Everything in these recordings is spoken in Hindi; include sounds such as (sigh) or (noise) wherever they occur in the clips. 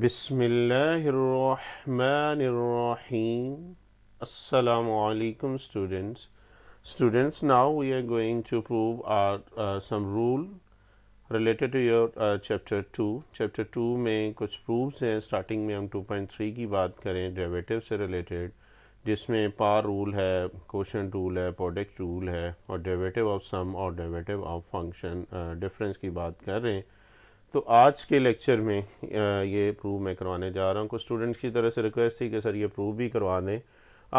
Bismillahirrahmanirrahim. Assalamu alaikum students. Students, now we are going to prove our uh, some rule related to your uh, chapter 2. Chapter 2 में कुछ proofs हैं starting में हम 2.3 की बात करें derivative से related जिसमें par rule है, quotient rule है, product rule है और derivative of sum और derivative of function uh, difference की बात कर रहे हैं तो आज के लेक्चर में ये प्रूव मैं करवाने जा रहा हूँ कुछ स्टूडेंट्स की तरह से रिक्वेस्ट थी कि सर ये प्रूव भी करवा दें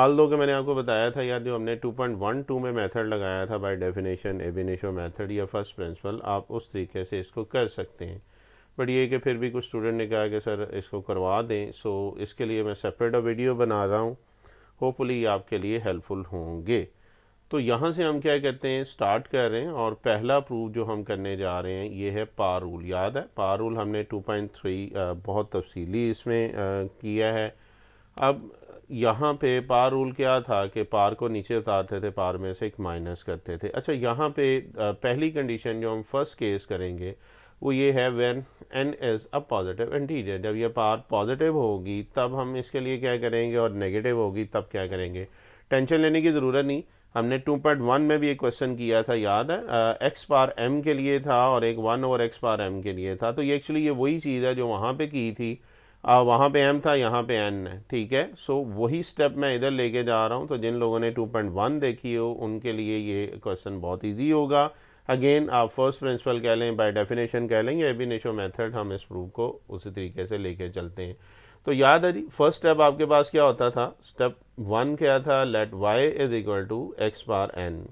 आल दो के मैंने आपको बताया था या जो हमने 2.12 में मेथड लगाया था बाय डेफिनेशन एबिनेशो मेथड या फर्स्ट प्रिंसिपल आप उस तरीके से इसको कर सकते हैं बट ये कि फिर भी कुछ स्टूडेंट ने कहा कि सर इसको करवा दें सो इसके लिए मैं सेपरेट वीडियो बना रहा हूँ होपफुली ये आपके लिए हेल्पफुल होंगे तो यहाँ से हम क्या कहते हैं स्टार्ट कर रहे हैं और पहला प्रूफ जो हम करने जा रहे हैं ये है पार रूल याद है पार रूल हमने 2.3 बहुत तफसीली इसमें किया है अब यहाँ पे पार रूल क्या था कि पार को नीचे उतारते थे पार में से एक माइनस करते थे अच्छा यहाँ पे पहली कंडीशन जो हम फर्स्ट केस करेंगे वो ये है when N is a positive integer जब ये पार पॉजिटिव होगी तब हम इसके लिए क्या करेंगे और नेगेटिव होगी तब क्या करेंगे टेंशन लेने की ज़रूरत नहीं हमने टू पॉइंट वन में भी एक क्वेश्चन किया था याद है एक्स पार एम के लिए था और एक वन और एक्स पार एम के लिए था तो ये एक्चुअली ये वही चीज़ है जो वहाँ पे की थी आ, वहाँ पे एम था यहाँ पे एन है ठीक है सो वही स्टेप मैं इधर लेके जा रहा हूँ तो जिन लोगों ने टू पॉइंट वन देखी हो उनके लिए ये क्वेश्चन बहुत ईजी होगा अगेन आप फर्स्ट प्रिंसिपल कह लें बाई डेफिनेशन कह लें या एबिनेशो मैथड हम इस प्रूफ को उसी तरीके से लेके चलते हैं तो याद है जी फर्स्ट स्टेप आपके पास क्या होता था स्टेप वन क्या था let Y is equal to x power N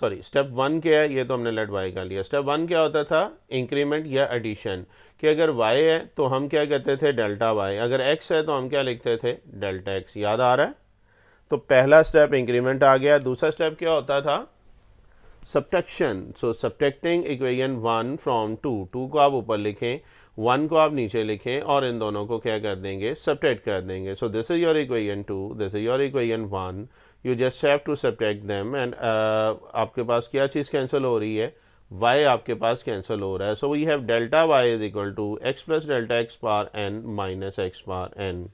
sorry step one क्या है ये तो हमने लेट वाई का लिया स्टेप वन क्या होता था इंक्रीमेंट या एडिशन कि अगर वाई है तो हम क्या कहते थे डेल्टा वाई अगर एक्स है तो हम क्या लिखते थे डेल्टा एक्स याद आ रहा है तो पहला स्टेप इंक्रीमेंट आ गया दूसरा स्टेप क्या होता था subtraction so subtracting equation one from two two को आप ऊपर लिखें वन को आप नीचे लिखें और इन दोनों को क्या कर देंगे सब्ट्रैक्ट कर देंगे so this is your equation two this is your equation one you just have to subtract them and आपके पास क्या चीज़ कैंसिल हो रही है y आपके पास कैंसिल हो रहा है so we have delta y is equal to X plus delta x power N minus X power N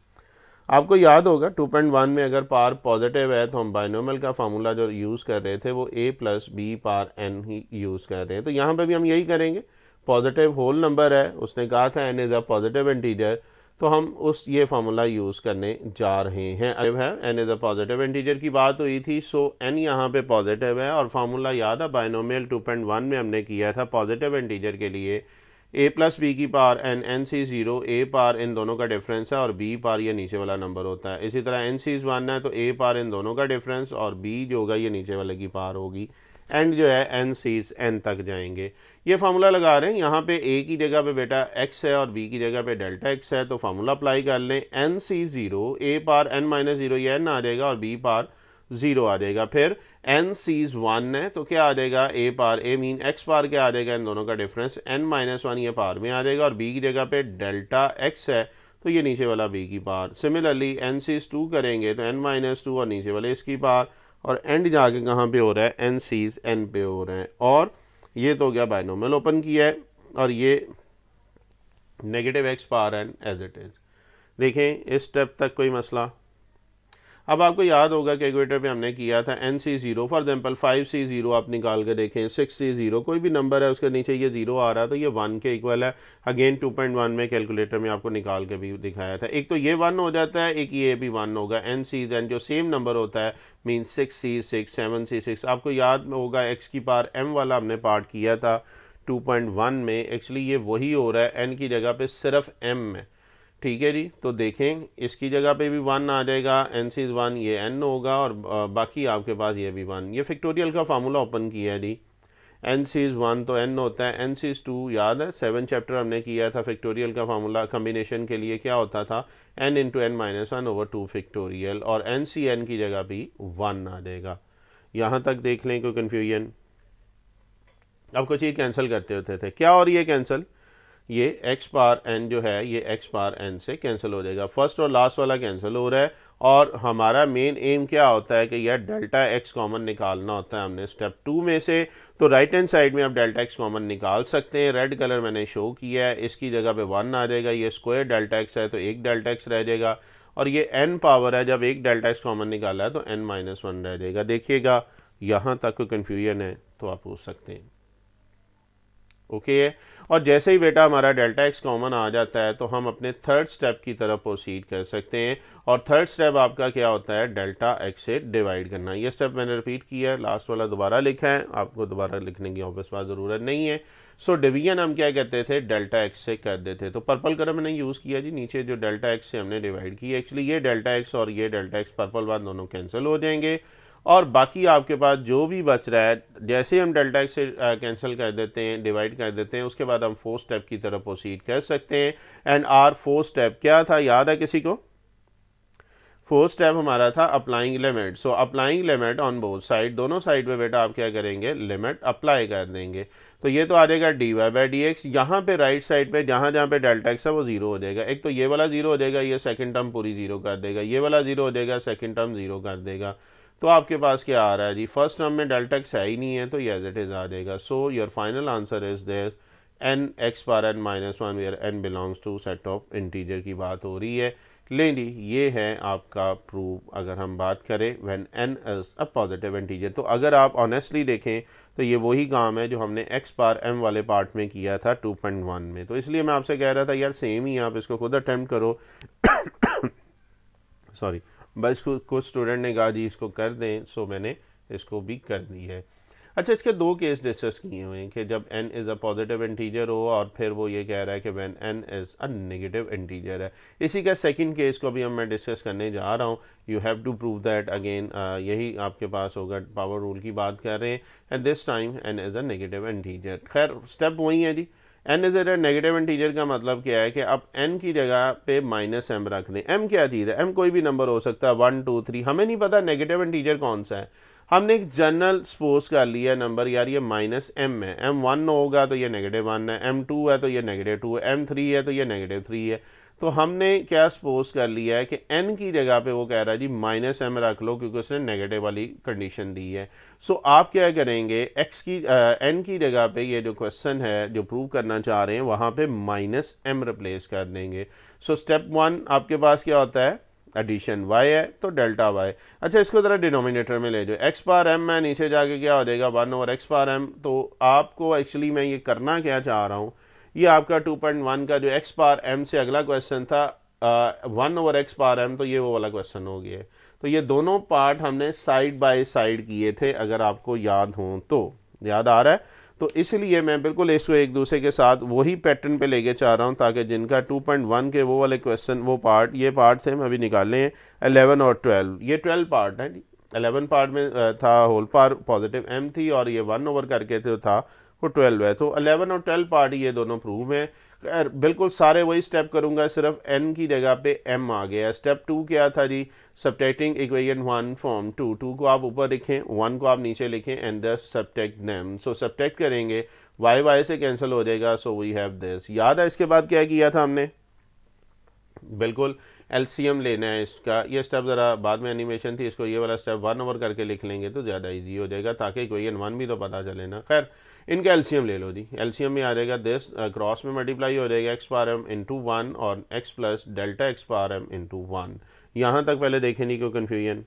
आपको याद होगा 2.1 में अगर पार पॉजिटिव है तो हम बाइनोमल का फार्मूला जो यूज़ कर रहे थे वो a plus B power N ही यूज़ कर रहे हैं तो यहाँ पे भी हम यही करेंगे पॉजिटिव होल नंबर है उसने कहा था N is a positive integer तो हम उस ये फार्मूला यूज़ करने जा रहे हैं अब है N is a positive integer की बात हुई थी सो एन यहाँ पे पॉजिटिव है और फार्मूला याद है बाइनोमियल टू पॉइंट वन में हमने किया था पॉजिटिव इंटीजर के लिए ए प्लस बी की power N N C zero A power इन दोनों का डिफरेंस है और बी पार ये नीचे वाला नंबर होता है इसी तरह एन सी वन है तो ए पार इन दोनों का डिफरेंस और बी जो होगा ये नीचे वाले की पार होगी एंड जो है एन सीज एन तक जाएंगे ये फार्मूला लगा रहे हैं यहाँ पे ए की जगह पे बेटा एक्स है और बी की जगह पे डेल्टा एक्स है तो फार्मूला अप्लाई कर लें N C zero A power N minus zero ये एन आ जाएगा और बी पार ज़ीरो आ जाएगा फिर एन सीज वन है तो क्या आ जाएगा ए पार ए मीन एक्स पार क्या आ जाएगा इन दोनों का डिफरेंस एन माइनस वन ये पार में आ जाएगा और बी की जगह पे डेल्टा एक्स है तो ये नीचे वाला बी की power similarly N C's two करेंगे तो एन माइनस टू और नीचे वाले इसकी पार और एंड जाके कहाँ पे हो रहा है एन सीज एन पे हो रहे हैं और ये तो हो गया बायनोमल ओपन किया है और ये negative X power N as it is देखें इस स्टेप तक कोई मसला अब आपको याद होगा कैलकुलेटर पे हमने किया था N C zero for example five C zero आप निकाल के देखें सिक्स सी ज़ीरो कोई भी नंबर है उसके नीचे ये ज़ीरो आ रहा है तो ये वन के इक्वल है अगेन टू पॉइंट वन में कैलकुलेटर में आपको निकाल के भी दिखाया था एक तो ये वन हो जाता है एक ये भी वन होगा एन सी देन जो सेम नंबर होता है mean six C six seven C six आपको याद होगा एक्स की पार एम वाला हमने पार्ट किया था टू पॉइंट वन में एक्चुअली ये वही हो रहा है एन की जगह पर सिर्फ एम में ठीक है जी तो देखें इसकी जगह पे भी वन आ जाएगा एन सी इज़ वन ये एन होगा और बाकी आपके पास ये भी वन ये फिक्टोरियल का फार्मूला ओपन किया है जी एन सी इज़ वन तो एन होता है एन सी इज़ टू याद है सेवन चैप्टर हमने किया था फिक्टोरियल का फार्मूला कम्बिनेशन के लिए क्या होता था N into N minus one over two factorial और एन सी एन की जगह भी वन आ जाएगा यहाँ तक देख लें कोई कन्फ्यूजन अब कुछ ये कैंसिल करते होते थे क्या और ये कैंसिल ये x पार n जो है ये x पार n से कैंसिल हो जाएगा फर्स्ट और लास्ट वाला कैंसिल हो रहा है और हमारा मेन एम क्या होता है कि यह डेल्टा एक्स कॉमन निकालना होता है हमने स्टेप टू में से तो राइट हैंड साइड में आप डेल्टा एक्स कॉमन निकाल सकते हैं रेड कलर मैंने शो किया है इसकी जगह पे वन आ जाएगा ये स्क्वायर डेल्टा एक्स है तो एक डेल्टा एक्स रह जाएगा और ये एन पावर है जब एक डेल्टा एक्स कॉमन निकाला है तो एन माइनस वन रह जाएगा देखिएगा यहाँ तक कोई कन्फ्यूजन है तो आप पूछ सकते हैं ओके है और जैसे ही बेटा हमारा डेल्टा एक्स कॉमन आ जाता है तो हम अपने थर्ड स्टेप की तरफ प्रोसीड कर सकते हैं और थर्ड स्टेप आपका क्या होता है डेल्टा एक्स से डिवाइड करना ये स्टेप मैंने रिपीट किया है लास्ट वाला दोबारा लिखा है आपको दोबारा लिखने की ऑफिस पास ज़रूरत नहीं है सो डिवीजन हम क्या कहते थे डेल्टा एक्स से कर देते तो पर्पल कलर मैंने यूज़ किया जी नीचे जो डेल्टा एक्स से हमने डिवाइड की एक्चुअली ये डेल्टा एक्स और ये डेल्टा एक्स पर्पल वन दोनों कैंसिल हो जाएंगे और बाकी आपके पास जो भी बच रहा है जैसे हम डेल्टा एक्स से कैंसिल कर देते हैं डिवाइड कर देते हैं उसके बाद हम फोर स्टेप की तरफ प्रोसीड कर सकते हैं एंड आर फोर स्टेप क्या था याद है किसी को फोर स्टेप हमारा था applying limit so applying limit on both side दोनों साइड पे बेटा आप क्या करेंगे लिमिट अप्लाई कर देंगे तो ये तो आ जाएगा d y by d x यहाँ पर राइट साइड पे जहाँ जहाँ पे डेल्टा एक्स है वो जीरो हो जाएगा एक तो ये वाला जीरो हो जाएगा ये सेकंड टर्म पूरी जीरो कर देगा ये वाला जीरो हो जाएगा सेकंड टर्म जीरो कर देगा तो आपके पास क्या आ रहा है जी फर्स्ट टर्म में डेल्टा एक्स है ही नहीं है तो ये एज इट इज़ आ जाएगा so your final answer is this n x power N minus one where n belongs to set of integer की बात हो रही है ले ली ये है आपका प्रूफ अगर हम बात करें when N is a positive integer तो अगर आप ऑनेस्टली देखें तो ये वही काम है जो हमने एक्स पार एम वाले पार्ट में किया था 2.1 में तो इसलिए मैं आपसे कह रहा था यार सेम ही आप इसको खुद अटैम्प्ट करो सॉरी (coughs) बस कुछ स्टूडेंट ने कहा जी इसको कर दें सो मैंने इसको भी कर दी है अच्छा इसके दो केस डिस्कस किए हुए हैं कि जब n is a positive integer हो और फिर वो ये कह रहा है कि when n is a negative integer है इसी का सेकंड केस को भी हम मैं डिस्कस करने जा रहा हूँ you have to prove that again यही आपके पास होगा पावर रूल की बात कर रहे हैं at this time n is a negative integer खैर स्टेप वही है जी n is at negative integer का मतलब क्या है कि आप एन की जगह पे माइनस एम रख दें एम क्या चीज़ है एम कोई भी नंबर हो सकता है वन टू थ्री हमें नहीं पता नेगेटिव इंटीजर कौन सा है हमने एक जनरल स्पोर्स कर लिया नंबर यार ये माइनस एम है एम वन होगा तो ये नेगेटिव वन है एम टू है तो ये नेगेटिव टू है एम थ्री है तो ये नेगेटिव थ्री है तो हमने क्या सपोज कर लिया है कि एन की जगह पे वो कह रहा है जी माइनस एम रख लो क्योंकि उसने नेगेटिव वाली कंडीशन दी है सो so, आप क्या करेंगे एक्स की एन की जगह पे ये जो क्वेश्चन है जो प्रूव करना चाह रहे हैं वहाँ पे माइनस एम रिप्लेस कर देंगे सो स्टेप वन आपके पास क्या होता है एडिशन वाई है तो डेल्टा वाई अच्छा इसको ज़रा डिनोमिनेटर में ले जाओ एक्स पार एम मैं नीचे जाके क्या हो जाएगा वन और एक्स पार एम तो आपको एक्चुअली मैं ये करना क्या चाह रहा हूँ ये आपका 2.1 का जो एक्स पार एम से अगला क्वेश्चन था one over x power m तो ये वो वाला क्वेश्चन हो गया तो ये दोनों पार्ट हमने साइड बाय साइड किए थे अगर आपको याद हों तो याद आ रहा है तो इसलिए मैं बिल्कुल इसको एक दूसरे के साथ वही पैटर्न पे लेके चाह रहा हूँ ताकि जिनका 2.1 के वो वाले क्वेश्चन वो पार्ट ये पार्ट थे हम अभी निकाल लें अलेवन और ट्वेल्व ये ट्वेल्व पार्ट है अलेवन पार्ट में था होल पार पॉजिटिव एम थी और ये वन ओवर करके थे था वो ट्वेल्व है तो अलेवन और ट्वेल्व पार्ट ये दोनों प्रूव हैं खैर बिल्कुल सारे वही स्टेप करूंगा सिर्फ एन की जगह पे एम आ गया स्टेप टू क्या था जी subtracting equation one from two two को आप ऊपर लिखें वन को आप नीचे लिखें एंड दस सब्टेक्ट नेम सो सब्टेक्ट करेंगे वाई वाई से कैंसिल हो जाएगा सो वी हैव दिस याद है इसके बाद क्या किया था हमने बिल्कुल एम लेना है इसका ये स्टेप ज़रा बाद में एनिमेशन थी इसको ये वाला स्टेप वन ओवर करके लिख लेंगे तो ज़्यादा ईजी हो जाएगा ताकि इक्वेशन वन भी तो पता चले ना खैर इनका एलसीएम ले लो जी एलसीएम में आ जाएगा दिस क्रॉस uh, में मल्टीप्लाई हो जाएगा x power m into one और x plus delta x power m into one यहाँ तक पहले देखे नहीं क्यों कन्फ्यूजन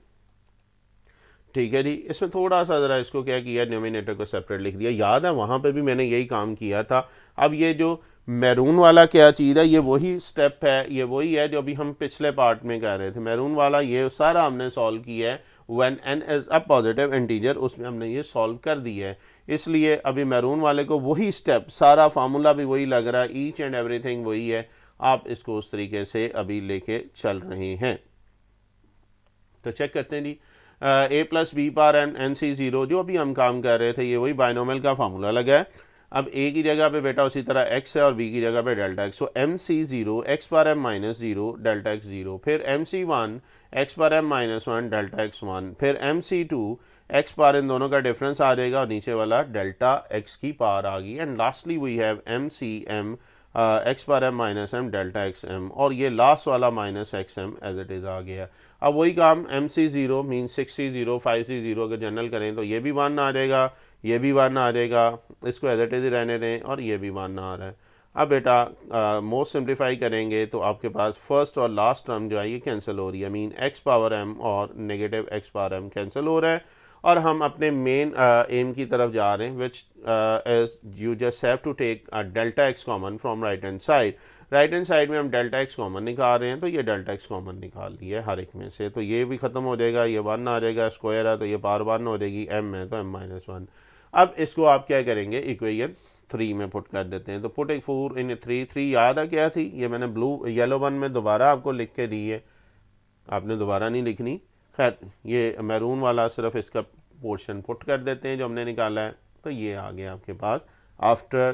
ठीक है जी इसमें थोड़ा सा ज़रा इसको क्या किया डिनोमिनेटर को सेपरेट लिख दिया याद है वहाँ पे भी मैंने यही काम किया था अब ये जो मैरून वाला क्या चीज़ है ये वही स्टेप है ये वही है जो अभी हम पिछले पार्ट में कह रहे थे मैरून वाला ये सारा हमने सॉल्व किया है when n as a positive integer उसमें हमने ये सॉल्व कर दिया है इसलिए अभी मैरून वाले को वही स्टेप सारा फार्मूला भी वही लग रहा है ईच एंड एवरीथिंग वही है आप इसको उस तरीके से अभी लेके चल रहे हैं तो चेक करते हैं जी a plus B power N N C zero जो अभी हम काम कर रहे थे ये वही बायनोमल का फार्मूला लगा है अब ए की जगह पे बेटा उसी तरह एक्स है और बी की जगह पे delta x so m c zero x power m minus zero delta x zero फिर m c one x power m minus one delta x one फिर m c two x power इन दोनों का डिफरेंस आ जाएगा और नीचे वाला डेल्टा एक्स की पार आ गई and lastly we have m c m x power m minus m delta x m और ये लास्ट वाला minus x m as it is आ गया अब वही काम m c zero mean six c zero five सी ज़ीरो अगर जनरल करें तो ये भी वन आ जाएगा ये भी वन आ जाएगा इसको एज इट इज़ रहने दें और ये भी वन आ रहा है अब बेटा मोस्ट uh, सिंप्लीफाई करेंगे तो आपके पास फर्स्ट और लास्ट टर्म जो है ये कैंसिल हो रही है मीन एक्स पावर एम और negative x power m cancel हो रहा है और हम अपने मेन एम uh, की तरफ जा रहे हैं which as you just have to take delta x common from right hand side right hand side में हम डेल्टा एक्स कॉमन निकाल रहे हैं तो ये डेल्टा एक्स कॉमन निकाल लिया हर एक में से तो ये भी ख़त्म हो जाएगा ये वन आ जाएगा स्क्वायर है तो ये पार वन हो जाएगी एम है तो एम माइनस वन अब इसको आप क्या करेंगे इक्वेशन थ्री में पुट कर देते हैं तो पुट एक फोर इन थ्री थ्री याद है क्या थी ये मैंने ब्लू येलो वन में दोबारा आपको लिख के दी है आपने दोबारा नहीं लिखनी खैर ये मैरून वाला सिर्फ इसका पोर्शन पुट कर देते हैं जो हमने निकाला है तो ये आ गया आपके पास after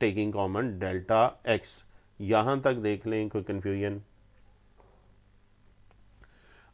taking common delta x यहाँ तक देख लें कोई कन्फ्यूजन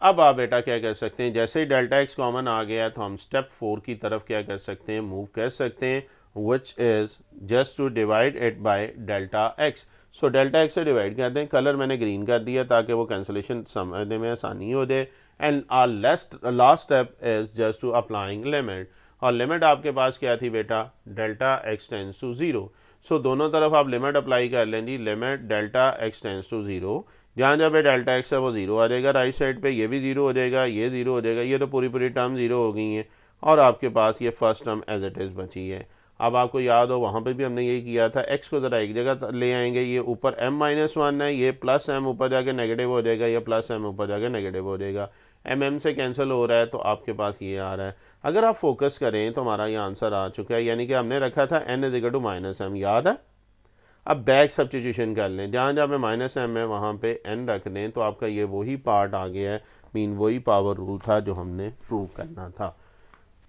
अब आप बेटा क्या कर सकते हैं जैसे ही डेल्टा एक्स कॉमन आ गया तो हम स्टेप फोर की तरफ क्या कर सकते हैं मूव कर सकते हैं which is just to divide it by delta x so delta x से डिवाइड कर दें कलर मैंने ग्रीन कर दिया ताकि वो कैंसलेशन समझने में आसानी हो जाए and our last last step is just to applying limit और लिमिट आपके पास क्या थी बेटा delta x tends to zero so दोनों तरफ आप लिमिट अप्लाई कर लें जी limit delta x tends to zero जहाँ जहाँ पे डेल्टा एक्स है वो ज़ीरो आ जाएगा राइट साइड पे ये भी ज़ीरो हो जाएगा ये ज़ीरो हो जाएगा ये तो पूरी पूरी टर्म ज़ीरो हो गई है और आपके पास ये first term as it is बची है अब आपको याद हो वहाँ पे भी हमने यही किया था एक्स को ज़रा एक जगह ले आएंगे ये ऊपर एम माइनस वन है ये प्लस एम ऊपर जाके नेगेटिव हो जाएगा या प्लस एम ऊपर जाके नेगेटिव हो जाएगा एम एम से कैंसिल हो रहा है तो आपके पास ये आ रहा है अगर आप फोकस करें तो हमारा ये आंसर आ चुका है यानी कि हमने रखा था n is equal to minus m याद है अब बैक सब्सटीट्यूशन कर लें जहाँ जहाँ पे माइनस एम है वहाँ पे एन रख दें तो आपका ये वही पार्ट आ गया है मीन वही पावर रूल था जो हमने प्रूव करना था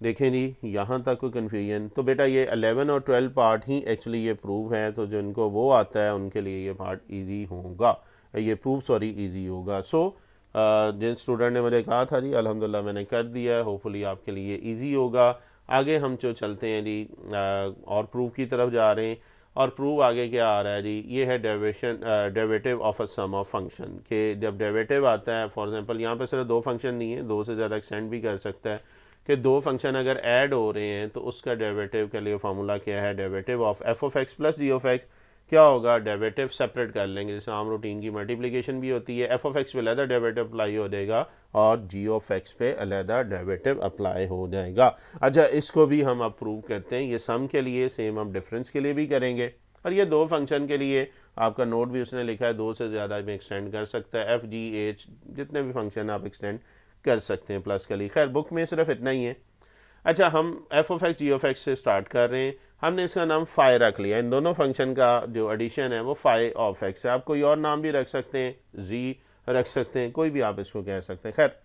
देखें जी यहाँ तक कोई कन्फ्यूजन तो बेटा ये अलेवन और ट्वेल्व पार्ट ही एक्चुअली ये प्रूव है तो जिनको वो आता है उनके लिए ये पार्ट ईजी होगा ये प्रूफ सॉरी ईजी होगा सो so, जिन स्टूडेंट ने मुझे कहा था जी अलहमदिल्ला मैंने कर दिया है होपफुली आपके लिए ईजी होगा आगे हम जो चलते हैं जी और प्रूफ की तरफ जा रहे हैं और प्रूव आगे क्या आ रहा है जी ये है डेवेशन डेवेटिव of a sum of function के जब डेवेटिव आता है फॉर एग्जांपल यहाँ पे सिर्फ दो फंक्शन नहीं है दो से ज़्यादा एक्सटेंड भी कर सकता है कि दो फंक्शन अगर ऐड हो रहे हैं तो उसका डेवेटिव के लिए फार्मूला क्या है डेवेटिव of f of x plus g of x क्या होगा डेवेटिव सेपरेट कर लेंगे जैसे आम रूटीन की मल्टीप्लिकेशन भी होती है एफ ऑफ एक्स पे अलहदा डेवेटिव अप्लाई हो जाएगा और जी ऑफ एक्स पे अलहदा डेवेटिव अप्लाई हो जाएगा अच्छा इसको भी हम अप्रूव करते हैं ये सम के लिए सेम हम डिफरेंस के लिए भी करेंगे और ये दो फंक्शन के लिए आपका नोट भी उसने लिखा है दो से ज़्यादा में एक्सटेंड कर सकता है एफ जी एच जितने भी फंक्शन आप एक्सटेंड कर सकते हैं प्लस के लिए खैर बुक में सिर्फ इतना ही है अच्छा हम f of x g of x से स्टार्ट कर रहे हैं हमने इसका नाम फाइ रख लिया इन दोनों फंक्शन का जो एडिशन है वो फाइ ऑफ एक्स है आप कोई और नाम भी रख सकते हैं जी रख सकते हैं कोई भी आप इसको कह सकते हैं खैर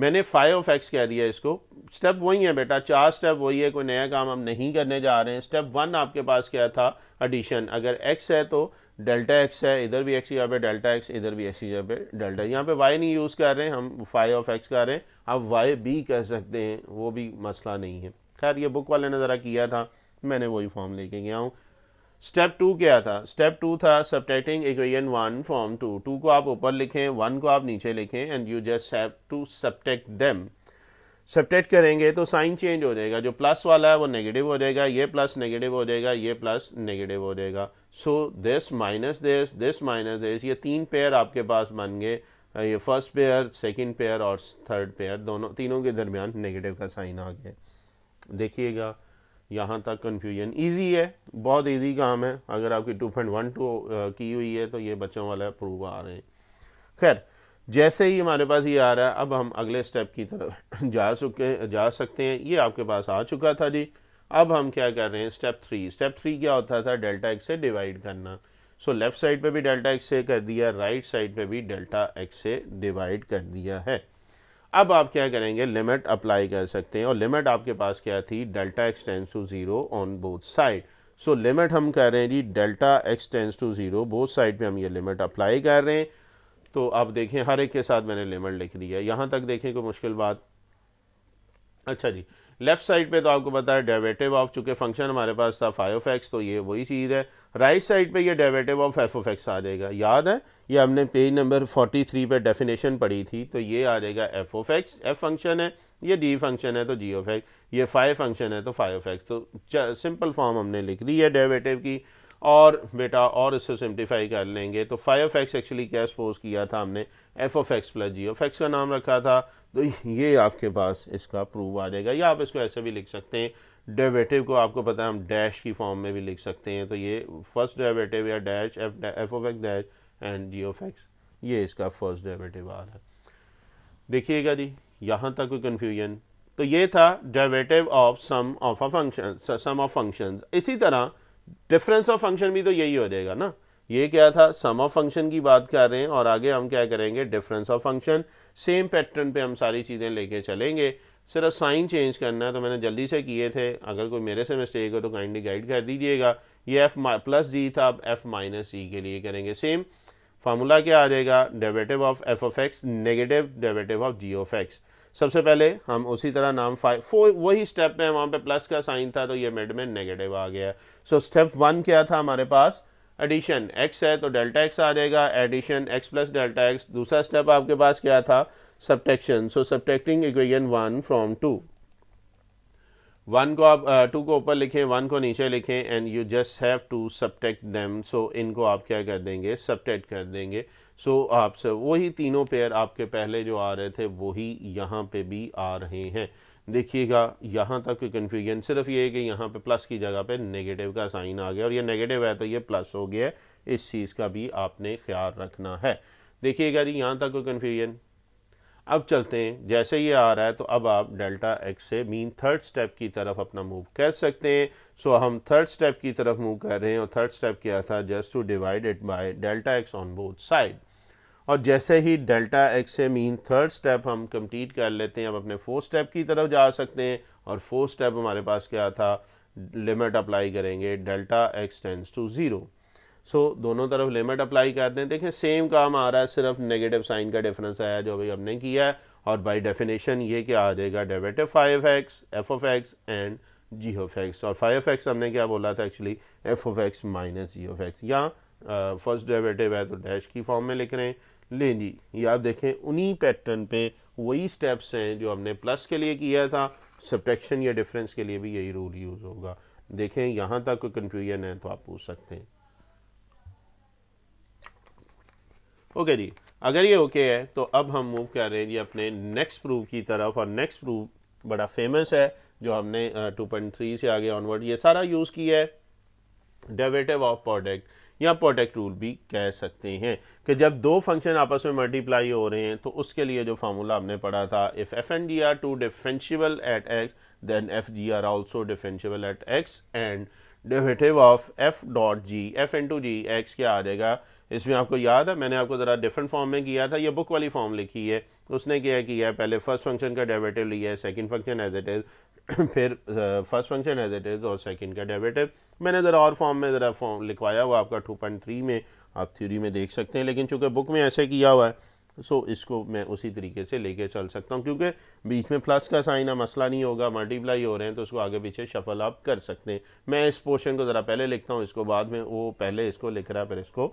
मैंने फाई ऑफ एक्स कह दिया इसको स्टेप वही है बेटा चार स्टेप वही है कोई नया काम हम नहीं करने जा रहे हैं स्टेप वन आपके पास क्या था एडिशन अगर एक्स है तो डेल्टा एक्स है इधर भी एक्स यहाँ पे डेल्टा एक्स इधर भी एक्स जगह पे डेल्टा यहाँ पे वाई नहीं यूज़ कर रहे हैं हम फाइव ऑफ एक्स कर रहे हैं आप वाई बी कह सकते हैं वो भी मसला नहीं है खैर ये बुक वाले ने ज़रा किया था मैंने वही फॉर्म लेके गया हूँ स्टेप टू क्या था स्टेप टू था subtracting equation one from two two को आप ऊपर लिखें वन को आप नीचे लिखें and you just have to subtract them subtract करेंगे तो साइन चेंज हो जाएगा जो प्लस वाला है वो नेगेटिव हो जाएगा ये प्लस नेगेटिव हो जाएगा ये प्लस नेगेटिव हो जाएगा so this minus this this minus this ये तीन पेयर आपके पास बन गए ये फर्स्ट पेयर सेकंड पेयर और थर्ड पेयर दोनों तीनों के दरमियान नेगेटिव का साइन आ गया देखिएगा यहाँ तक कन्फ्यूजन ईजी है बहुत ईजी काम है अगर आपकी टू पॉइंट वन टू की हुई है तो ये बच्चों वाला प्रूव आ रहे हैं खैर जैसे ही हमारे पास ये आ रहा है अब हम अगले स्टेप की तरफ (laughs) जा चुके जा सकते हैं ये आपके पास आ चुका था जी अब हम क्या कर रहे हैं स्टेप थ्री स्टेप थ्री क्या होता था डेल्टा एक्स से डिवाइड करना सो लेफ़्ट साइड पे भी डेल्टा एक्स से कर दिया राइट साइड पे भी डेल्टा एक्स से डिवाइड कर दिया है अब आप क्या करेंगे लिमिट अप्लाई कर सकते हैं और लिमिट आपके पास क्या थी delta x tends to zero on both side so limit हम कर रहे हैं जी delta x tends to zero both side पे हम ये लिमिट अप्लाई कर रहे हैं तो आप देखें हर एक के साथ मैंने लिमिट लिख दिया यहाँ तक देखें कोई मुश्किल बात अच्छा जी लेफ्ट साइड पे तो आपको पता है डेवेटिव ऑफ चूँकि फंक्शन हमारे पास था फाइव ऑफ एक्स तो ये वही चीज़ है राइट साइड पे ये डेवेटिव ऑफ एफ ऑफ एक्स आ जाएगा याद है ये हमने पेज नंबर 43 पे डेफिनेशन पढ़ी थी तो ये आ जाएगा f of x f function है ये डी फंक्शन है तो जी ऑफ एक्स ये फाइव फंक्शन है तो फाइव ऑफ एक्स तो सिंपल फॉर्म हमने लिख दी है डेवेटिव की और बेटा और इससे सिम्प्लीफाई कर लेंगे तो फाइव ऑफ एक्स एक्चुअली क्या सपोज किया था हमने f of x plus g of x का नाम रखा था तो ये आपके पास इसका प्रूव आ जाएगा या आप इसको ऐसे भी लिख सकते हैं डेरिवेटिव को आपको पता है हम डैश की फॉर्म में भी लिख सकते हैं तो ये फर्स्ट डेरिवेटिव या dash f of x dash and g of x ये इसका फर्स्ट डेरिवेटिव आ रहा है देखिएगा जी यहाँ तक कोई कन्फ्यूजन तो ये था derivative of sum of a function sum of functions इसी तरह डिफरेंस ऑफ फंक्शन भी तो यही हो जाएगा ना ये क्या था सम ऑफ फंक्शन की बात कर रहे हैं और आगे हम क्या करेंगे difference of function same pattern पे हम सारी चीज़ें लेके चलेंगे सिर्फ साइन चेंज करना है तो मैंने जल्दी से किए थे अगर कोई मेरे से मिस्टेक हो तो काइंडली गाइड कर दीजिएगा ये एफ प्लस जी था अब एफ माइनस जी के लिए करेंगे सेम फार्मूला क्या आ जाएगा डेवेटिव of f of x negative डेवेटिव of g of x सबसे पहले हम उसी तरह नाम फाइव फोर वही स्टेप में वहाँ पे प्लस का साइन था तो ये मिड में नेगेटिव आ गया सो स्टेप वन क्या था हमारे पास एडिशन एक्स है तो डेल्टा एक्स आ जाएगा addition x plus delta x दूसरा स्टेप आपके पास क्या था subtraction so subtracting equation one from two one को आप टू uh, को ऊपर लिखें वन को नीचे लिखें and you just have to subtract them so इनको आप क्या कर देंगे सब्टेक्ट कर देंगे सो so, आप सब वही तीनों पेयर आपके पहले जो आ रहे थे वही यहाँ पे भी आ रहे हैं देखिएगा यहाँ तक कोई कन्फ्यूजन सिर्फ ये है कि यहाँ पे प्लस की जगह पे नेगेटिव का साइन आ गया और ये नेगेटिव है तो ये प्लस हो गया इस चीज़ का भी आपने ख्याल रखना है देखिएगा जी यहाँ तक कोई कन्फ्यूजन अब चलते हैं जैसे ये आ रहा है तो अब आप डेल्टा एक्स से मीन थर्ड स्टेप की तरफ अपना मूव कर सकते हैं सो so, हम थर्ड स्टेप की तरफ मूव कर रहे हैं और थर्ड स्टेप क्या था just to divide it by delta x on both side और जैसे ही डेल्टा एक्स से मीन थर्ड स्टेप हम कंप्लीट कर लेते हैं अब अपने फोर्थ स्टेप की तरफ जा सकते हैं और फोर्थ स्टेप हमारे पास क्या था लिमिट अप्लाई करेंगे delta x tends to zero so so, दोनों तरफ लिमिट अप्लाई कर दें देखें सेम काम आ रहा है सिर्फ नेगेटिव साइन का डिफरेंस आया जो अभी हमने किया है और बाय डेफिनेशन ये क्या आ जाएगा डेवेटिव five x f of x and g of x और फाइव एक्स हमने क्या बोला था actually f of x minus g of x या फर्स्ट डेवेटिव है तो डैश की फॉर्म में लिख रहे हैं ले जी ये आप देखें उन्हीं पैटर्न पे वही स्टेप्स हैं जो हमने प्लस के लिए किया था सब्ट्रैक्शन या डिफरेंस के लिए भी यही रूल यूज़ होगा देखें यहाँ तक कोई कन्फ्यूजन है तो आप पूछ सकते हैं ओके जी अगर ये ओके है तो अब हम मूव कर रहे हैं जी अपने नेक्स्ट प्रूफ की तरफ और नेक्स्ट प्रूफ बड़ा फेमस है जो हमने टू पॉइंट थ्री से आगे ऑनवर्ड ये सारा यूज़ किया है डेवेटिव ऑफ प्रोडक्ट या प्रोडक्ट रूल भी कह सकते हैं कि जब दो फंक्शन आपस में मल्टीप्लाई हो रहे हैं तो उसके लिए जो फार्मूला हमने पढ़ा था if f and d are two differentiable at x then f g are also differentiable at x and डेवेटिव of f dot g f into g x क्या आ जाएगा इसमें आपको याद है मैंने आपको ज़रा डिफरेंट फॉर्म में किया था ये बुक वाली फॉर्म लिखी है उसने क्या किया है पहले फर्स्ट फंक्शन का डेवेटिव लिया है second function as it is फिर first function as it is और सेकेंड का डेवेटिव मैंने ज़रा और फॉर्म में ज़रा फॉर्म लिखवाया हुआ आपका टू पॉइंट थ्री में आप थ्योरी में देख सकते हैं लेकिन चूँकि बुक में ऐसे किया हुआ है सो so, इसको मैं उसी तरीके से लेके चल सकता हूँ क्योंकि बीच में प्लस का साइन है मसला नहीं होगा मल्टीप्लाई हो रहे हैं तो उसको आगे पीछे शफल आप कर सकते हैं मैं इस पोर्शन को ज़रा पहले लिखता हूँ इसको बाद में वो पहले इसको लिख रहा है फिर इसको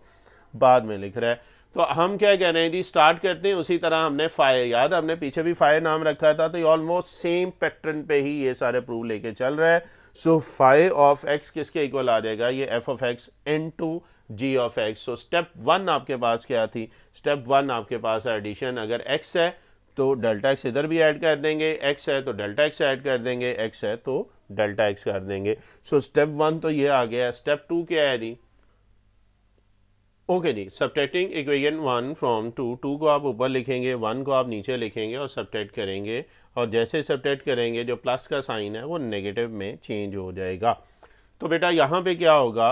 बाद में लिख रहा है तो हम क्या कह रहे हैं जी स्टार्ट करते हैं उसी तरह हमने फायर याद हमने पीछे भी फायर नाम रखा था तो ऑलमोस्ट सेम पैटर्न पे ही ये सारे प्रूव लेके चल रहा है सो फाइव ऑफ एक्स किसके इक्वल आ जाएगा ये f of x into g of x so step one आपके पास क्या थी स्टेप वन आपके पास है एडिशन अगर एक्स है तो डेल्टा एक्स इधर भी ऐड कर देंगे एक्स है तो डेल्टा एक्स ऐड कर देंगे एक्स है तो डेल्टा एक्स कर देंगे सो स्टेप वन तो ये आ गया स्टेप टू क्या है जी ओके जी subtracting equation one from two two को आप ऊपर लिखेंगे वन को आप नीचे लिखेंगे और सब्ट्रैक्ट करेंगे और जैसे सब्ट्रैक्ट करेंगे जो प्लस का साइन है वो नेगेटिव में चेंज हो जाएगा तो बेटा यहाँ पे क्या होगा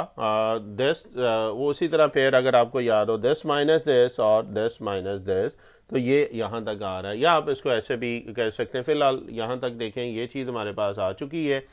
दस वो उसी तरह पेयर अगर आपको याद हो दस माइनस दस और दस माइनस दस तो ये यहाँ तक आ रहा है या आप इसको ऐसे भी कह सकते हैं फिलहाल यहाँ तक देखें ये चीज़ हमारे पास आ चुकी है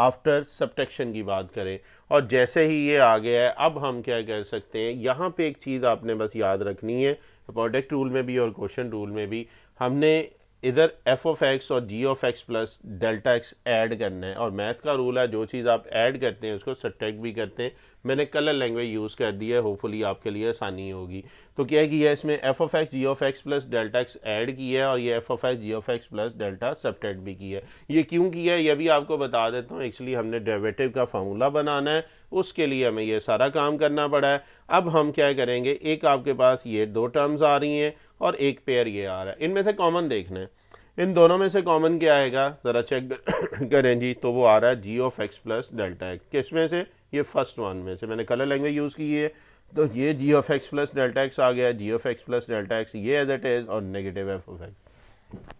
आफ्टर सब्टशन की बात करें और जैसे ही ये आ गया है अब हम क्या कर सकते हैं यहाँ पे एक चीज़ आपने बस याद रखनी है प्रोडक्ट रूल में भी और क्वेश्चन रूल में भी हमने इधर एफ ऑफ एक्स और g of x plus delta x add करना है और मैथ का रूल है जो चीज़ आप ऐड करते हैं उसको सब्ट्रैक्ट भी करते हैं मैंने कलर लैंग्वेज यूज़ कर दी है होपफुली आपके लिए आसानी होगी तो क्या किया है इसमें f of x g of x plus delta x add किया है और ये f of x g of x plus delta subtract भी किया है ये क्यों किया है ये भी आपको बता देता हूँ एक्चुअली हमने डेवेटिव का फार्मूला बनाना है उसके लिए हमें ये सारा काम करना पड़ा है अब हम क्या करेंगे एक आपके पास ये दो टर्म्स आ रही हैं और एक पेयर ये आ रहा है इनमें से कॉमन देखना है इन दोनों में से कॉमन क्या आएगा ज़रा चेक (coughs) करें जी तो वो आ रहा है g of x plus delta x किस में से ये फर्स्ट वन में से मैंने कलर लैंग्वेज यूज़ की है तो ये g of x plus delta x आ गया g of x plus delta x ये एज एट इज़ और negative f of x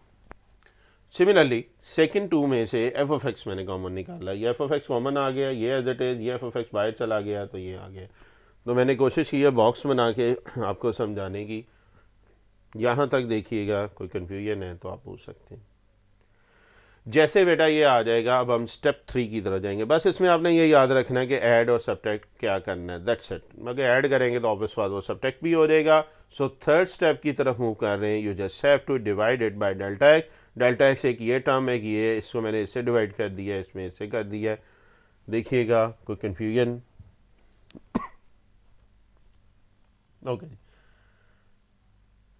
similarly second two में से एफ ऑफ एक्स मैंने कॉमन निकाला ये एफ ऑफ एक्स कॉमन आ गया ये एज एट इज़ ये एफ ऑफ एक्स बाहर चला गया तो ये आ गया तो मैंने कोशिश की है बॉक्स बना के आपको समझाने की यहाँ तक देखिएगा कोई कन्फ्यूजन है तो आप पूछ सकते हैं जैसे बेटा ये आ जाएगा अब हम स्टेप थ्री की तरफ जाएंगे बस इसमें आपने ये याद रखना है कि ऐड और सब्ट्रैक्ट क्या करना है दैट्स इट मगर ऐड करेंगे तो ऑब्वियस बात वो सब्ट्रैक्ट भी हो जाएगा सो थर्ड स्टेप की तरफ मूव कर रहे हैं you just have to divide it by delta x delta x एक ये टर्म है कि ये इसको मैंने इससे डिवाइड कर दिया इसमें इससे कर दिया देखिएगा कोई कन्फ्यूजन ओके (coughs) okay.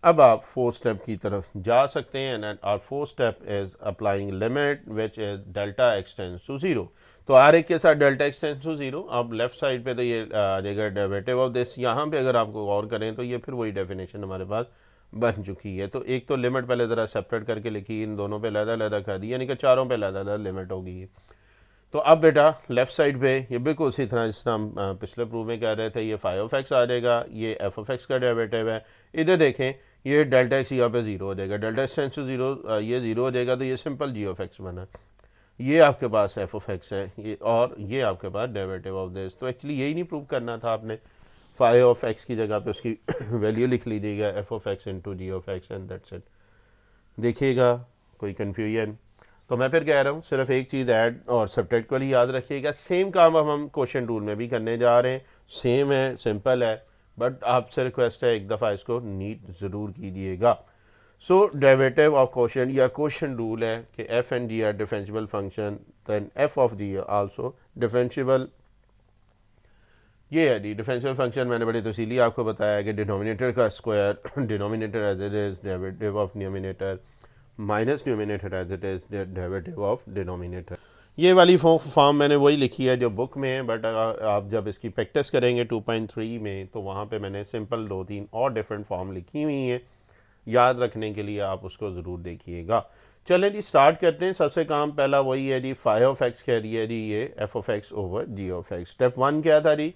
अब आप फोर स्टेप की तरफ जा सकते हैं and our four step is applying limit which is delta x tends to zero तो आर एक के साथ डेल्टा एक्सटेंस टू ज़ीरो अब लेफ्ट साइड पे तो ये आ जाएगा डेवेटिव ऑफ दिस यहाँ पे अगर आपको गौर करें तो ये फिर वही डेफिनेशन हमारे पास बन चुकी है तो एक तो लिमिट पहले ज़रा सेपरेट करके लिखी इन दोनों पे लहदा लहदा कर दी यानी कि चारों पे लहदा लहदा लिमिट होगी ये तो अब बेटा लेफ़्ट साइड पे ये बिल्कुल उसी तरह जिस तरह हम पिछले प्रूव में कह रहे थे ये फाइव ऑफ एक्स आ जाएगा ये एफ ऑफ एक्स का डेवेटिव है इधर देखें ये डेल्टा एक्स यहाँ पे ज़ीरो हो जाएगा delta x tends to zero ये ज़ीरो हो जाएगा तो ये सिंपल जी ऑफ एक्स बना ये आपके पास एफ ऑफ एक्स है ये और ये आपके पास डेरेवेटिव ऑफ दिस तो एक्चुअली यही नहीं प्रूव करना था आपने फाइव ऑफ एक्स की जगह पे उसकी वैल्यू (coughs) लिख लीजिएगा f of x into g of x and that's it देखिएगा कोई कन्फ्यूजन तो मैं फिर कह रहा हूँ सिर्फ एक चीज़ ऐड और सब्ट्रैक्ट वाली याद रखिएगा सेम काम अब हम क्वेश्चन रूल में भी करने जा रहे हैं सेम है सिंपल है बट आपसे रिक्वेस्ट है एक दफ़ा इसको नीट ज़रूर कीजिएगा सो डेवेटिव ऑफ क्वेश्चन या क्वेश्चन रूल है कि f and d are differentiable function then f of d also differentiable ये है जी डिफेंसिबल फंक्शन मैंने बड़ी तफसीली आपको बताया कि डिनोमिनेटर का square denominator as it is डेवेटिव of numerator minus numerator as it is डेवेटिव of denominator ये वाली फॉर्म मैंने वही लिखी है जो बुक में है बट आप जब इसकी प्रैक्टिस करेंगे 2.3 में तो वहाँ पे मैंने सिंपल दो तीन और डिफरेंट फॉर्म लिखी हुई हैं याद रखने के लिए आप उसको ज़रूर देखिएगा चलें जी स्टार्ट करते हैं सबसे काम पहला वही है जी फाइव ऑफ एक्स कह रही है जी ये f of x over g of x step one क्या था जी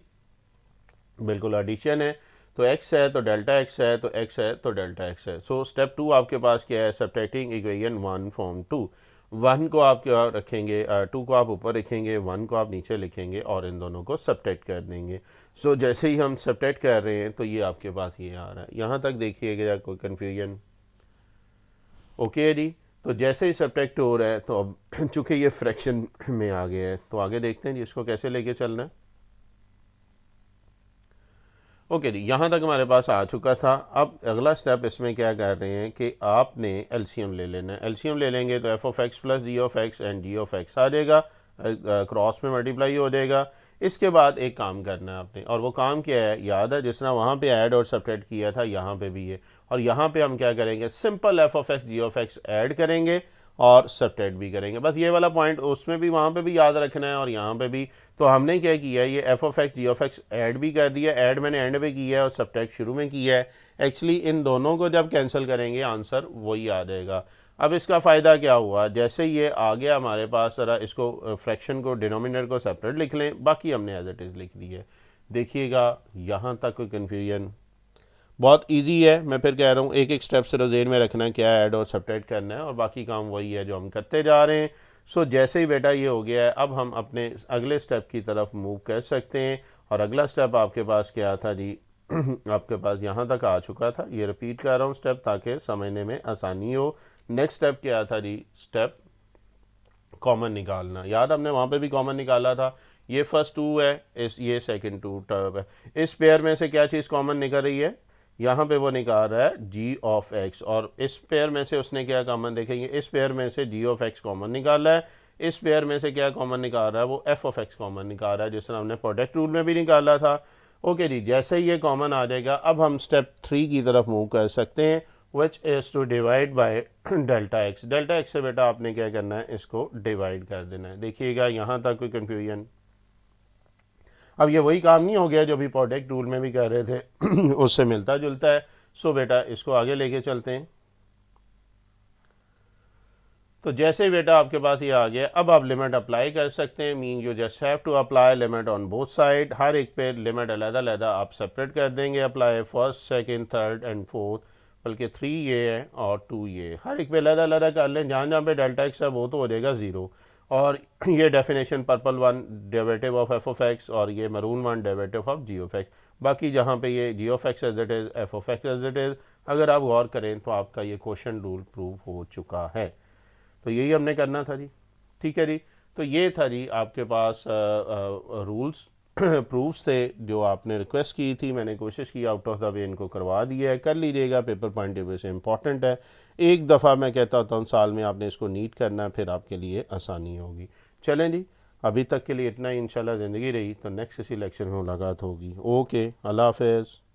बिल्कुल एडिशन है तो एक्स है तो डेल्टा एक्स है तो एक्स है तो डेल्टा एक्स है सो स्टेप टू आपके पास क्या है subtracting equation one from two one को आप क्या रखेंगे टू को आप ऊपर रखेंगे वन को आप नीचे लिखेंगे और इन दोनों को सब्टेक्ट कर देंगे सो so, जैसे ही हम सब्टेक्ट कर रहे हैं तो ये आपके पास ये आ रहा है यहाँ तक देखिएगा कोई कन्फ्यूजन ओके जी तो जैसे ही सब्टेक्ट हो रहा है तो अब (clears throat) चूँकि ये फ्रैक्शन में आ गया है तो आगे देखते हैं जी इसको कैसे लेके चलना है ओके जी यहाँ तक हमारे पास आ चुका था अब अगला स्टेप इसमें क्या कर रहे हैं कि आपने एलसीएम ले लेना है एलसीएम ले लेंगे तो f of x plus d of x and d of x आ जाएगा क्रॉस में मल्टीप्लाई हो जाएगा इसके बाद एक काम करना है आपने और वो काम क्या है याद है जिसना वहाँ पे ऐड और सब्ट्रैक्ट किया था यहाँ पे भी है और यहाँ पे हम क्या करेंगे simple f of x g of x add करेंगे और सब्ट्रैक्ट भी करेंगे बस ये वाला पॉइंट उसमें भी वहाँ पे भी याद रखना है और यहाँ पे भी तो हमने क्या किया है ये f of x g of x add भी कर दिया ऐड मैंने एंड पे किया है और सब्ट्रैक्ट शुरू में किया है एक्चुअली इन दोनों को जब कैंसिल करेंगे आंसर वही आ जाएगा अब इसका फ़ायदा क्या हुआ जैसे ये आ गया हमारे पास ज़रा इसको फ्रैक्शन को डिनोमिनेटर को सेपरेट लिख लें बाकी हमने एज एट इज़ लिख दी है देखिएगा यहाँ तक कोई कन्फ्यूजन बहुत इजी है मैं फिर कह रहा हूँ एक एक स्टेप सिर्फ जेन में रखना क्या ऐड और सब्ट्रैक्ट करना है और बाकी काम वही है जो हम करते जा रहे हैं सो जैसे ही बेटा ये हो गया है अब हम अपने अगले स्टेप की तरफ मूव कर सकते हैं और अगला स्टेप आपके पास क्या था जी (clears throat) आपके पास यहाँ तक आ चुका था ये रिपीट कर रहा हूँ स्टेप ताकि समझने में आसानी हो नेक्स्ट स्टेप क्या था जी स्टेप कॉमन निकालना याद हमने वहाँ पे भी कॉमन निकाला था ये फर्स्ट टू है इस ये सेकंड टू टर्ब है इस पेयर में से क्या चीज़ कॉमन निकल रही है यहाँ पे वो निकाल रहा है जी ऑफ एक्स और इस पेयर में से उसने क्या कॉमन देखेंगे इस पेयर में से जी ऑफ एक्स कॉमन निकाला है इस पेयर में से क्या कॉमन निकाल रहा है वो एफ ऑफ एक्स कॉमन निकाल रहा है जिस तरह हमने प्रोडक्ट रूल में भी निकाला था ओके जी जैसे ये कॉमन आ जाएगा अब हम स्टेप थ्री की तरफ मूव कर सकते हैं which is to divide by delta x delta x से बेटा आपने क्या करना है इसको डिवाइड कर देना है देखिएगा यहाँ तक कोई कन्फ्यूजन अब ये वही काम नहीं हो गया जो अभी प्रोटेक्ट रूल में भी कह रहे थे (clears throat) उससे मिलता जुलता है सो बेटा इसको आगे लेके चलते हैं तो जैसे ही बेटा आपके पास ये आ गया अब आप लिमिट अप्लाई कर सकते हैं mean you just have to apply limit on both side हर एक पे लिमिट अलहदा अलहदा आप सेपरेट कर देंगे apply first second third and fourth बल्कि थ्री ये है और टू ये हर एक पे अलहदा अलहदा कर लें जहाँ जहाँ पे डेल्टा एक्स है वो तो हो जाएगा ज़ीरो और ये डेफिनेशन पर्पल वन डेवेटिव ऑफ एफ ऑफ एक्स और ये मरून वन डेवेटिव ऑफ जी ऑफ एक्स बाकी जहाँ पे ये g of x as it is f of x as it is अगर आप गौर करें तो आपका ये क्वेश्चन रूल प्रूव हो चुका है तो यही हमने करना था जी ठीक है जी तो ये था जी आपके पास आ, आ, रूल्स प्रूफ्स (clears throat) थे जो आपने रिक्वेस्ट की थी मैंने कोशिश की आउट ऑफ द वे इनको करवा दिया है कर लीजिएगा पेपर पॉइंट ऑफ व्यू से इम्पॉर्टेंट है एक दफ़ा मैं कहता होता हूँ साल में आपने इसको नीट करना है फिर आपके लिए आसानी होगी चलें जी अभी तक के लिए इतना ही इंशाल्लाह ज़िंदगी रही तो नेक्स्ट इसी लेक्चर में मुलाकात होगी ओके अल्लाह हाफ